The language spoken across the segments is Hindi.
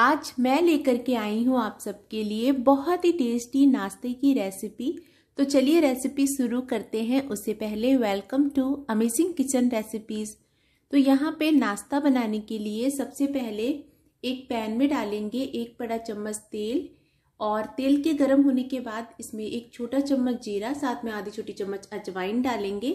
आज मैं लेकर के आई हूँ आप सबके लिए बहुत ही टेस्टी नाश्ते की रेसिपी तो चलिए रेसिपी शुरू करते हैं उससे पहले welcome to amazing kitchen recipes तो यहाँ पे नाश्ता बनाने के लिए सबसे पहले एक पैन में डालेंगे एक बड़ा चम्मच तेल और तेल के गर्म होने के बाद इसमें एक छोटा चम्मच जीरा साथ में आधी छोटी चम्मच अजवाइन डालेंगे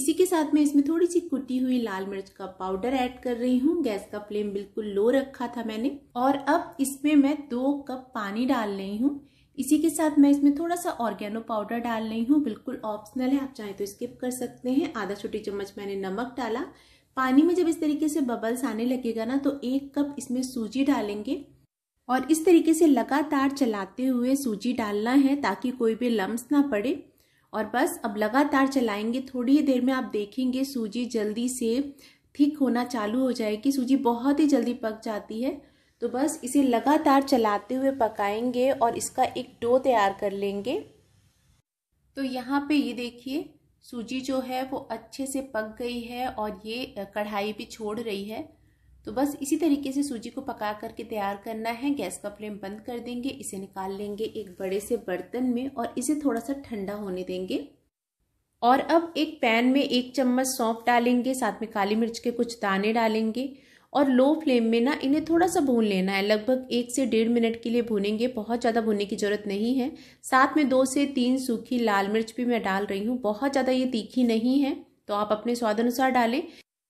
इसी के साथ में इसमें थोड़ी सी कुटी हुई लाल मिर्च का पाउडर ऐड कर रही हूँ गैस का फ्लेम बिल्कुल लो रखा था मैंने और अब इसमें मैं दो कप पानी डाल रही हूँ इसी के साथ मैं इसमें थोड़ा सा ऑर्गेनो पाउडर डाल रही हूँ बिल्कुल ऑप्शनल है आप चाहे तो स्किप कर सकते हैं आधा छोटी चम्मच मैंने नमक डाला पानी में जब इस तरीके से बबल्स आने लगेगा ना तो एक कप इसमें सूजी डालेंगे और इस तरीके से लगातार चलाते हुए सूजी डालना है ताकि कोई भी लम्स ना पड़े और बस अब लगातार चलाएंगे थोड़ी ही देर में आप देखेंगे सूजी जल्दी से थिक होना चालू हो जाएगी सूजी बहुत ही जल्दी पक जाती है तो बस इसे लगातार चलाते हुए पकाएंगे और इसका एक डो तैयार कर लेंगे तो यहाँ पे ये देखिए सूजी जो है वो अच्छे से पक गई है और ये कढ़ाई भी छोड़ रही है तो बस इसी तरीके से सूजी को पका करके तैयार करना है गैस का फ्लेम बंद कर देंगे इसे निकाल लेंगे एक बड़े से बर्तन में और इसे थोड़ा सा ठंडा होने देंगे और अब एक पैन में एक चम्मच सौंफ डालेंगे साथ में काली मिर्च के कुछ दाने डालेंगे और लो फ्लेम में ना इन्हें थोड़ा सा भून लेना है लगभग एक से डेढ़ मिनट के लिए भूनेंगे बहुत ज़्यादा भूनने की ज़रूरत नहीं है साथ में दो से तीन सूखी लाल मिर्च भी मैं डाल रही हूँ बहुत ज़्यादा ये तीखी नहीं है तो आप अपने स्वाद अनुसार डालें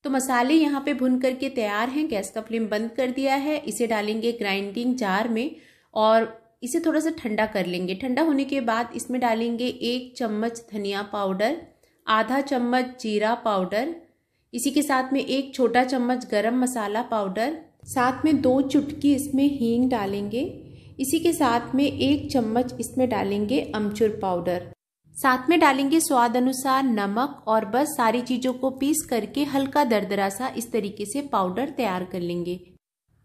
तो मसाले यहाँ पे भुन करके तैयार हैं गैस का फ्लेम बंद कर दिया है इसे डालेंगे ग्राइंडिंग जार में और इसे थोड़ा सा ठंडा कर लेंगे ठंडा होने के बाद इसमें डालेंगे एक चम्मच धनिया पाउडर आधा चम्मच जीरा पाउडर इसी के साथ में एक छोटा चम्मच गरम मसाला पाउडर साथ में दो चुटकी इसमें हींग डालेंगे इसी के साथ में एक चम्मच इसमें डालेंगे अमचूर पाउडर साथ में डालेंगे स्वाद अनुसार नमक और बस सारी चीज़ों को पीस करके हल्का दरदरा सा इस तरीके से पाउडर तैयार कर लेंगे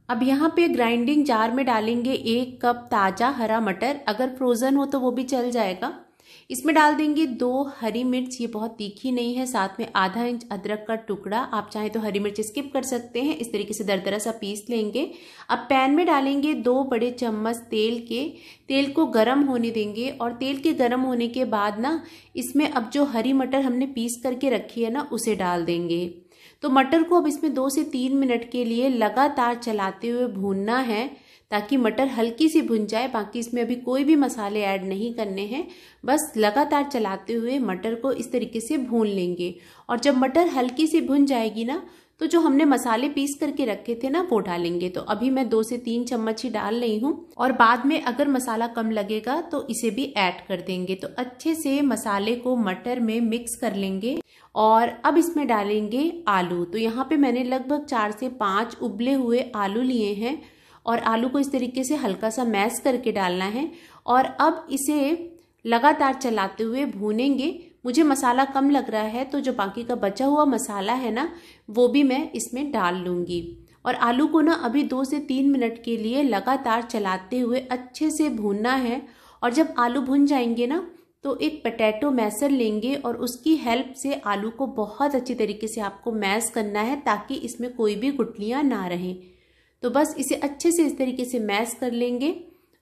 अब यहाँ पे ग्राइंडिंग जार में डालेंगे एक कप ताज़ा हरा मटर अगर फ्रोज़न हो तो वो भी चल जाएगा इसमें डाल देंगे दो हरी मिर्च ये बहुत तीखी नहीं है साथ में आधा इंच अदरक का टुकड़ा आप चाहे तो हरी मिर्च स्किप कर सकते हैं इस तरीके से दरदरा सा पीस लेंगे अब पैन में डालेंगे दो बड़े चम्मच तेल के तेल को गर्म होने देंगे और तेल के गर्म होने के बाद ना इसमें अब जो हरी मटर हमने पीस करके रखी है ना उसे डाल देंगे तो मटर को अब इसमें दो से तीन मिनट के लिए लगातार चलाते हुए भूनना है ताकि मटर हल्की सी भुन जाए बाकी इसमें अभी कोई भी मसाले ऐड नहीं करने हैं बस लगातार चलाते हुए मटर को इस तरीके से भून लेंगे और जब मटर हल्की सी भुन जाएगी ना तो जो हमने मसाले पीस करके रखे थे ना वो डालेंगे तो अभी मैं दो से तीन चम्मच ही डाल रही हूँ और बाद में अगर मसाला कम लगेगा तो इसे भी ऐड कर देंगे तो अच्छे से मसाले को मटर में मिक्स कर लेंगे और अब इसमें डालेंगे आलू तो यहाँ पे मैंने लगभग चार से पाँच उबले हुए आलू लिए हैं और आलू को इस तरीके से हल्का सा मैश करके डालना है और अब इसे लगातार चलाते हुए भूनेंगे मुझे मसाला कम लग रहा है तो जो बाकी का बचा हुआ मसाला है ना वो भी मैं इसमें डाल लूँगी और आलू को ना अभी दो से तीन मिनट के लिए लगातार चलाते हुए अच्छे से भूनना है और जब आलू भुन जाएंगे ना तो एक पटैटो मैसर लेंगे और उसकी हेल्प से आलू को बहुत अच्छी तरीके से आपको मैश करना है ताकि इसमें कोई भी गुटलियाँ ना रहें तो बस इसे अच्छे से इस तरीके से मैश कर लेंगे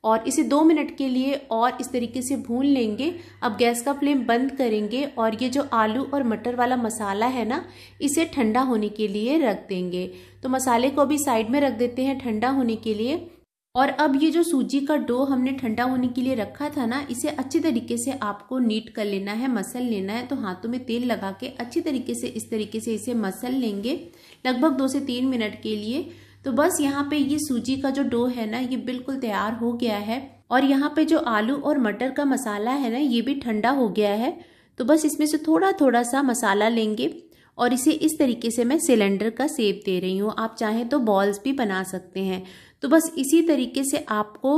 और इसे दो मिनट के लिए और इस तरीके से भून लेंगे अब गैस का फ्लेम बंद करेंगे और ये जो आलू और मटर वाला मसाला है ना इसे ठंडा होने के लिए रख देंगे तो मसाले को अभी साइड में रख देते हैं ठंडा होने के लिए और अब ये जो सूजी का डो हमने ठंडा होने के लिए रखा था ना इसे अच्छे तरीके से आपको नीट कर लेना है मसल लेना है तो हाथों में तेल लगा के अच्छी तरीके से इस तरीके से इसे मसल लेंगे लगभग दो से तीन मिनट के लिए तो बस यहाँ पे ये सूजी का जो डो है ना ये बिल्कुल तैयार हो गया है और यहाँ पे जो आलू और मटर का मसाला है ना ये भी ठंडा हो गया है तो बस इसमें से थोड़ा थोड़ा सा मसाला लेंगे और इसे इस तरीके से मैं सिलेंडर का सेप दे रही हूँ आप चाहें तो बॉल्स भी बना सकते हैं तो बस इसी तरीके से आपको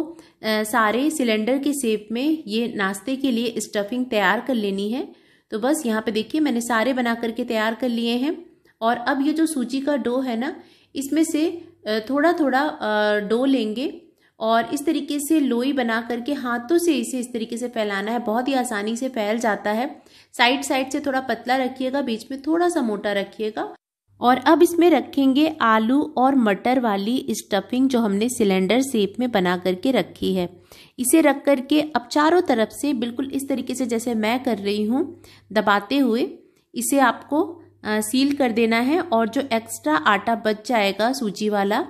सारे सिलेंडर के सेप में ये नाश्ते के लिए स्टफिंग तैयार कर लेनी है तो बस यहाँ पे देखिए मैंने सारे बना करके तैयार कर लिए हैं और अब ये जो सूजी का डो है ना इसमें से थोड़ा थोड़ा डो लेंगे और इस तरीके से लोई बना करके हाथों से इसे इस तरीके से फैलाना है बहुत ही आसानी से फैल जाता है साइड साइड से थोड़ा पतला रखिएगा बीच में थोड़ा सा मोटा रखिएगा और अब इसमें रखेंगे आलू और मटर वाली स्टफिंग जो हमने सिलेंडर शेप में बना करके रखी है इसे रख करके अब चारों तरफ से बिल्कुल इस तरीके से जैसे मैं कर रही हूँ दबाते हुए इसे आपको सील कर देना है और जो एक्स्ट्रा आटा बच जाएगा सूजी वाला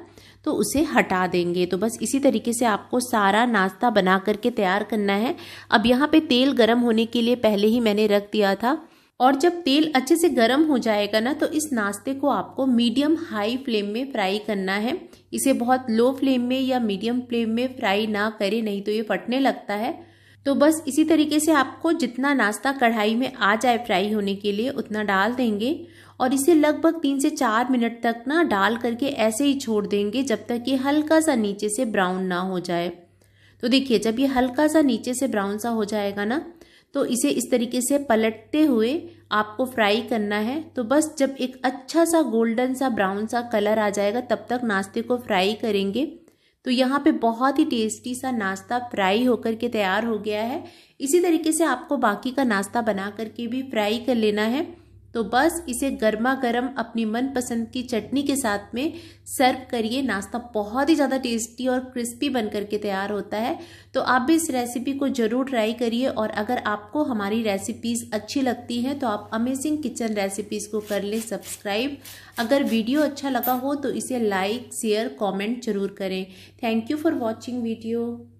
तो उसे हटा देंगे तो बस इसी तरीके से आपको सारा नाश्ता बना करके तैयार करना है अब यहाँ पे तेल गर्म होने के लिए पहले ही मैंने रख दिया था और जब तेल अच्छे से गर्म हो जाएगा ना तो इस नाश्ते को आपको मीडियम हाई फ्लेम में फ्राई करना है इसे बहुत लो फ्लेम में या मीडियम फ्लेम में फ्राई ना करें नहीं तो ये फटने लगता है तो बस इसी तरीके से आपको जितना नाश्ता कढ़ाई में आ जाए फ्राई होने के लिए उतना डाल देंगे और इसे लगभग तीन से चार मिनट तक ना डाल करके ऐसे ही छोड़ देंगे जब तक ये हल्का सा नीचे से ब्राउन ना हो जाए तो देखिए जब ये हल्का सा नीचे से ब्राउन सा हो जाएगा ना तो इसे इस तरीके से पलटते हुए आपको फ्राई करना है तो बस जब एक अच्छा सा गोल्डन सा ब्राउन सा कलर आ जाएगा तब तक नाश्ते को फ्राई करेंगे तो यहाँ पे बहुत ही टेस्टी सा नाश्ता फ्राई होकर के तैयार हो गया है इसी तरीके से आपको बाकी का नाश्ता बना करके भी फ्राई कर लेना है तो बस इसे गर्मा गर्म अपनी मनपसंद की चटनी के साथ में सर्व करिए नाश्ता बहुत ही ज़्यादा टेस्टी और क्रिस्पी बन करके तैयार होता है तो आप भी इस रेसिपी को ज़रूर ट्राई करिए और अगर आपको हमारी रेसिपीज़ अच्छी लगती हैं तो आप अमेजिंग किचन रेसिपीज़ को कर लें सब्सक्राइब अगर वीडियो अच्छा लगा हो तो इसे लाइक शेयर कॉमेंट ज़रूर करें thank you for watching video